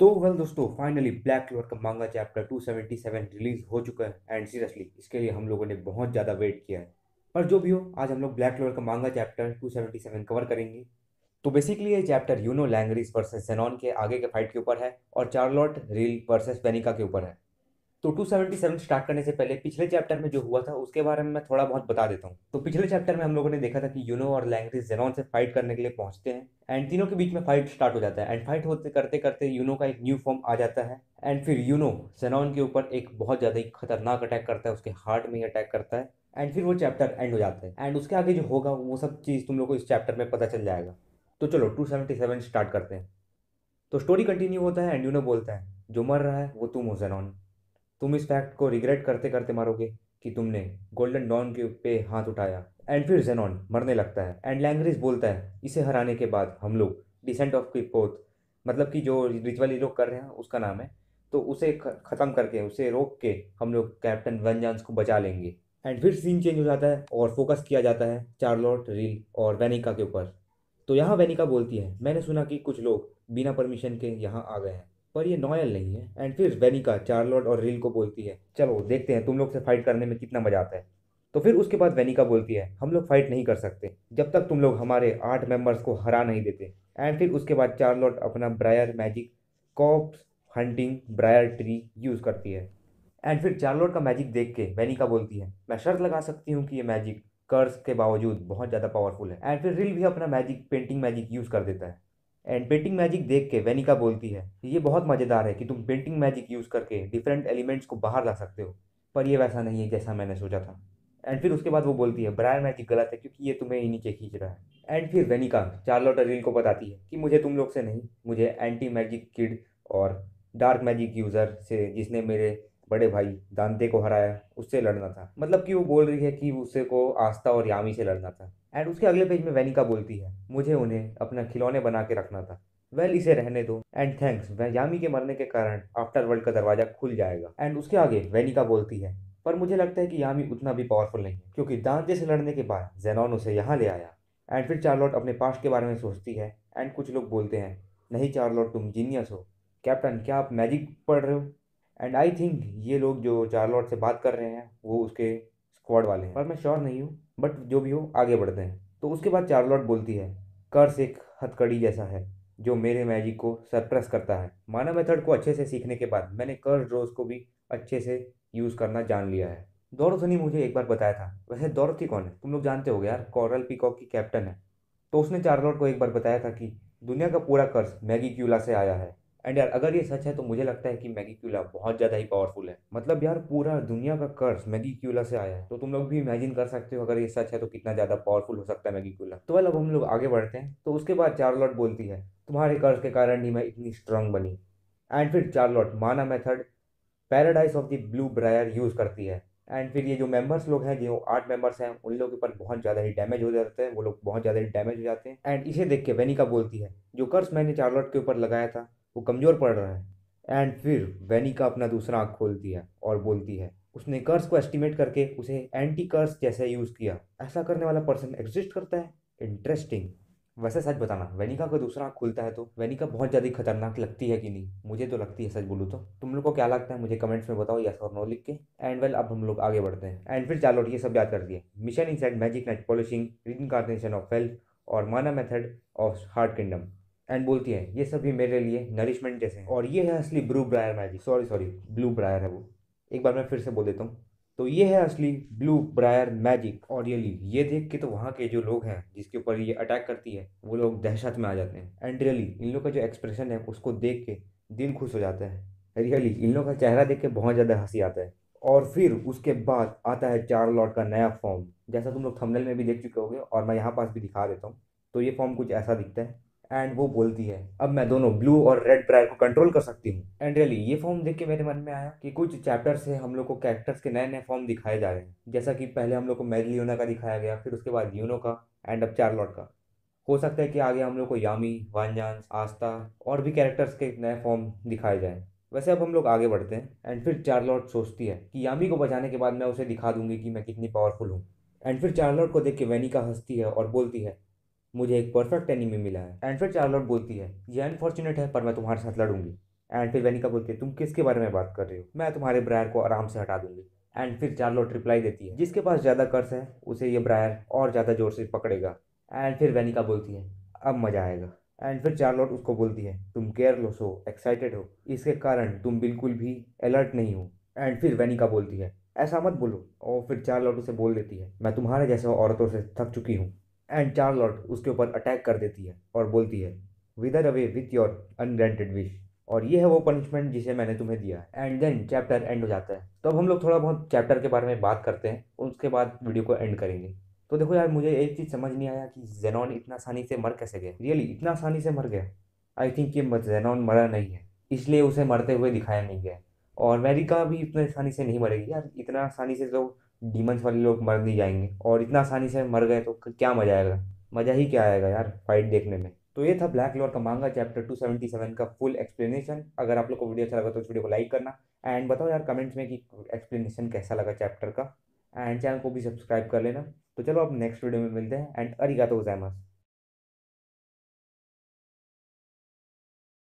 तो वेल दोस्तों finally black क्लोर का मांगा चैप्टर 277 रिलीज हो चुका है एंड सीरियसली इसके लिए हम लोगों ने बहुत ज़्यादा वेट किया है पर जो भी हो आज हम लोग ब्लैक क्लोर का मांगा चैप्टर 277 कवर करेंगे तो बेसिकली ये chapter Yuno Langris versus Zenon के आगे के फाइट के ऊपर है और चार्लॉट रील वर्सेस पेनिका के ऊपर है तो 277 स्टार्ट करने से पहले पिछले चैप्टर में जो हुआ था उसके बारे में मैं थोड़ा बहुत बता देता हूँ तो पिछले चैप्टर में हम लोगों ने देखा था कि यूनो और लैंग्रेज जेनॉन से फाइट करने के लिए पहुंचते हैं एंड तीनों के बीच में फाइट स्टार्ट हो जाता है एंड फाइट होते करते करते यूनो का एक न्यू फॉर्म आ जाता है एंड फिर यूनो जेनॉन के ऊपर एक बहुत ज़्यादा ही खतरनाक अटैक करता है उसके हार्ट में ही अटैक करता है एंड फिर वो चैप्टर एंड हो जाता है एंड उसके आगे जो होगा वो सब चीज़ तुम लोग को इस चैप्टर में पता चल जाएगा तो चलो सेवन स्टार्ट करते हैं तो स्टोरी कंटिन्यू होता है एंड यूनो बोलता है जो मर रहा है वो तुम हो जेनॉन तुम इस फैक्ट को रिग्रेट करते करते मारोगे कि तुमने गोल्डन डॉन के पे हाथ उठाया एंड फिर जेनॉन मरने लगता है एंड लैंग्रेज बोलता है इसे हराने के बाद हम लोग डिसेंट ऑफ की पोत मतलब कि जो रिचुअली लोग कर रहे हैं उसका नाम है तो उसे ख़त्म करके उसे रोक के हम लोग कैप्टन वनजांस को बचा लेंगे एंड फिर सीन चेंज हो जाता है और फोकस किया जाता है चार्लॉट रील और वेनिका के ऊपर तो यहाँ वैनिका बोलती है मैंने सुना कि कुछ लोग बिना परमिशन के यहाँ आ गए हैं पर ये नॉयल नहीं है एंड फिर वेनिका चार्लोट और रिल को बोलती है चलो देखते हैं तुम लोग से फाइट करने में कितना मज़ा आता है तो फिर उसके बाद वेनिका बोलती है हम लोग फाइट नहीं कर सकते जब तक तुम लोग हमारे आठ मेंबर्स को हरा नहीं देते एंड फिर उसके बाद चार्लोट अपना briar magic corpse hunting briar tree use करती है एंड फिर चार्लोट का मैजिक देख के वेनिका बोलती है मैं शर्त लगा सकती हूँ कि ये मैजिक कर्स के बावजूद बहुत ज़्यादा पावरफुल है एंड फिर रिल भी अपना मैजिक पेंटिंग मैजिक यूज़ कर देता है एंड पेंटिंग मैजिक देख के वेनिका बोलती है ये बहुत मज़ेदार है कि तुम पेंटिंग मैजिक यूज़ करके डिफरेंट एलिमेंट्स को बाहर ला सकते हो पर ये वैसा नहीं है जैसा मैंने सोचा था एंड फिर उसके बाद वो बोलती है ब्रायर मैजिक गलत है क्योंकि ये तुम्हें ही नीचे खींच रहा है एंड फिर वेनिका चार्लोट रील को बताती है कि मुझे तुम लोग से नहीं मुझे एंटी मैजिक किड और डार्क मैजिक यूज़र से जिसने मेरे बड़े भाई दांते को हराया उससे लड़ना था मतलब कि वो बोल रही है कि उसे को आस्था और यामी से लड़ना था एंड उसके अगले पेज में वैनिका बोलती है मुझे उन्हें अपना खिलौने बना के रखना था वेल इसे रहने दो एंड थैंक्स यामी के मरने के कारण आफ्टर वर्ल्ड का दरवाजा खुल जाएगा एंड उसके आगे वैनिका बोलती है पर मुझे लगता है कि यामी उतना भी पावरफुल नहीं है क्योंकि दांते से लड़ने के बाद जेनॉन उसे यहाँ ले आया एंड फिर चार्लॉट अपने पास्ट के बारे में सोचती है एंड कुछ लोग बोलते हैं नहीं चार्लॉट तुम जीनियस हो कैप्टन क्या आप मैजिक पढ़ रहे हो एंड आई थिंक ये लोग जो चार्लॉट से बात कर रहे हैं वो उसके स्क्वाड वाले हैं पर मैं श्योर नहीं हूँ बट जो भी हो आगे बढ़ते हैं तो उसके बाद चार्लॉट बोलती है कर्स एक हथकड़ी जैसा है जो मेरे मैजिक को सरप्रेस करता है माना मेथड को अच्छे से सीखने के बाद मैंने कर्स ड्रोज को भी अच्छे से यूज़ करना जान लिया है दौरथ ने मुझे एक बार बताया था वैसे दौरथ ही कौन है तुम लोग जानते हो यार कॉरल पीकॉक की कैप्टन है तो उसने चार्लॉट को एक बार बताया था कि दुनिया का पूरा कर्ज मैगी क्यूला से आया है एंड यार अगर ये सच है तो मुझे लगता है कि मैगी क्यूला बहुत ज़्यादा ही पावरफुल है मतलब यार पूरा दुनिया का कर्ज मैगी क्यूला से आया है तो तुम लोग भी इमेजिन कर सकते हो अगर ये सच है तो कितना ज़्यादा पावरफुल हो सकता है मैगी क्यूला तो वेल अब हम लोग आगे बढ़ते हैं तो उसके बाद चार्लॉट बोलती है तुम्हारे कर्ज के कारण ही मैं इतनी स्ट्रांग बनी एंड फिर Charlotte mana method paradise of the blue briar use करती है एंड फिर ये जो मेंबर्स लोग हैं जो आठ मेंबर्स हैं उन लोगों के ऊपर बहुत ज़्यादा ही डैमेज हो जाते हैं वो लोग बहुत ज़्यादा ही डैमेज हो जाते हैं एंड इसे देख के वेनिका बोलती है जो कर्ज मैंने चार्लॉट के ऊपर लगाया था वो कमज़ोर पड़ रहा है एंड फिर वैनी का अपना दूसरा आँख खोलती है और बोलती है उसने कर्स को एस्टिमेट करके उसे एंटी कर्स जैसे यूज़ किया ऐसा करने वाला पर्सन एग्जिस्ट करता है इंटरेस्टिंग वैसे सच बताना वैनिका का दूसरा आँख खुलता है तो वैनिका बहुत ज़्यादा खतरनाक लगती है कि नहीं मुझे तो लगती है सच बोलूँ तो तुम लोग को क्या लगता है मुझे कमेंट्स में बताओ यस और नो लिख के एंड वेल अब हम लोग आगे बढ़ते हैं एंड फिर चालो ये सब याद कर दिए mission in magic net polishing reincarnation of wealth और mana method of heart kingdom and बोलती है ये सभी मेरे लिए नरिशमेंट जैसे हैं और ये है असली blue briar magic sorry sorry blue briar है वो एक बार मैं फिर से बोल देता हूँ तो ये है असली ब्लू ब्रायर मैजिक और रियली ये देख के तो वहाँ के जो लोग हैं जिसके ऊपर ये अटैक करती है वो लोग दहशत में आ जाते हैं एंड रियली इन लोग का जो एक्सप्रेशन है उसको देख के दिल खुश हो जाता है रियली इन लोग का चेहरा देख के बहुत ज़्यादा हंसी आता है और फिर उसके बाद आता है चार लॉट का नया फॉर्म जैसा तुम लोग थंबनेल में भी देख चुके होगे और मैं यहाँ पास भी दिखा देता हूँ तो ये फॉर्म कुछ ऐसा दिखता है एंड वो बोलती है अब मैं दोनों ब्लू और रेड प्रायर को कंट्रोल कर सकती हूँ एंड रियली ये फॉर्म देख के मेरे मन में आया कि कुछ चैप्टर से हम लोग को कैरेक्टर्स के नए नए फॉर्म दिखाए जा रहे हैं जैसा कि पहले हम लोग को मैरिलियोना का दिखाया गया फिर उसके बाद यूनो का एंड अब चार्लॉट का हो सकता है कि आगे हम लोग को यामी वानजान आस्था और भी कैरेक्टर्स के नए फॉर्म दिखाए जाएँ वैसे अब हम लोग आगे बढ़ते हैं एंड फिर चार्लॉट सोचती है कि यामी को बचाने के बाद मैं उसे दिखा दूंगी कि मैं कितनी पावरफुल हूँ एंड फिर चार्लॉट को देख के वैनिका हंसती है और बोलती है मुझे एक परफेक्ट एनिमी मिला है एंड फिर चार्लॉट बोलती है ये अनफॉर्चुनेट है पर मैं तुम्हारे साथ लड़ूंगी एंड फिर वेनिका बोलती है तुम किसके बारे में बात कर रहे हो मैं तुम्हारे ब्रायर को आराम से हटा दूंगी एंड फिर चार्लॉट रिप्लाई देती है जिसके पास ज़्यादा कर्ज है उसे ये ब्रायर और ज़्यादा जोर से पकड़ेगा एंड फिर वेनिका बोलती है अब मज़ा आएगा एंड फिर चार्लॉट उसको बोलती है तुम केयरलेस हो एक्साइटेड हो इसके कारण तुम बिल्कुल भी अलर्ट नहीं हो एंड फिर वेनिका बोलती है ऐसा मत बोलो और फिर चार्लॉट उसे बोल देती है मैं तुम्हारे जैसे औरतों से थक चुकी हूँ एंड चार्लॉट उसके ऊपर अटैक कर देती है और बोलती है wither away with your ungranted wish और ये है वो पनिशमेंट जिसे मैंने तुम्हें दिया एंड देन चैप्टर एंड हो जाता है तो अब हम लोग थोड़ा बहुत चैप्टर के बारे में बात करते हैं उसके बाद वीडियो को एंड करेंगे तो देखो यार मुझे एक चीज़ समझ नहीं आया कि जेनॉन इतना आसानी से मर कैसे गए रियली इतना आसानी से मर गया आई थिंक ये जेनॉन मरा नहीं है इसलिए उसे मरते हुए दिखाया नहीं गया और अमेरिका भी इतने आसानी से नहीं मरेगी यार इतना आसानी से तो डीमंस वाले लोग मर नहीं जाएंगे और इतना आसानी से मर गए तो क्या मज़ा आएगा मज़ा ही क्या आएगा यार फाइट देखने में तो ये था ब्लैक लोअर का manga chapter two seventy seven का फुल एक्सप्लेनेशन अगर आप लोग को वीडियो अच्छा लगा तो इस वीडियो को लाइक करना एंड बताओ यार कमेंट्स में कि एक्सप्लेनेशन कैसा लगा चैप्टर का एंड चैनल को भी सब्सक्राइब कर लेना तो चलो आप नेक्स्ट वीडियो में मिलते हैं एंड तो गजाइमास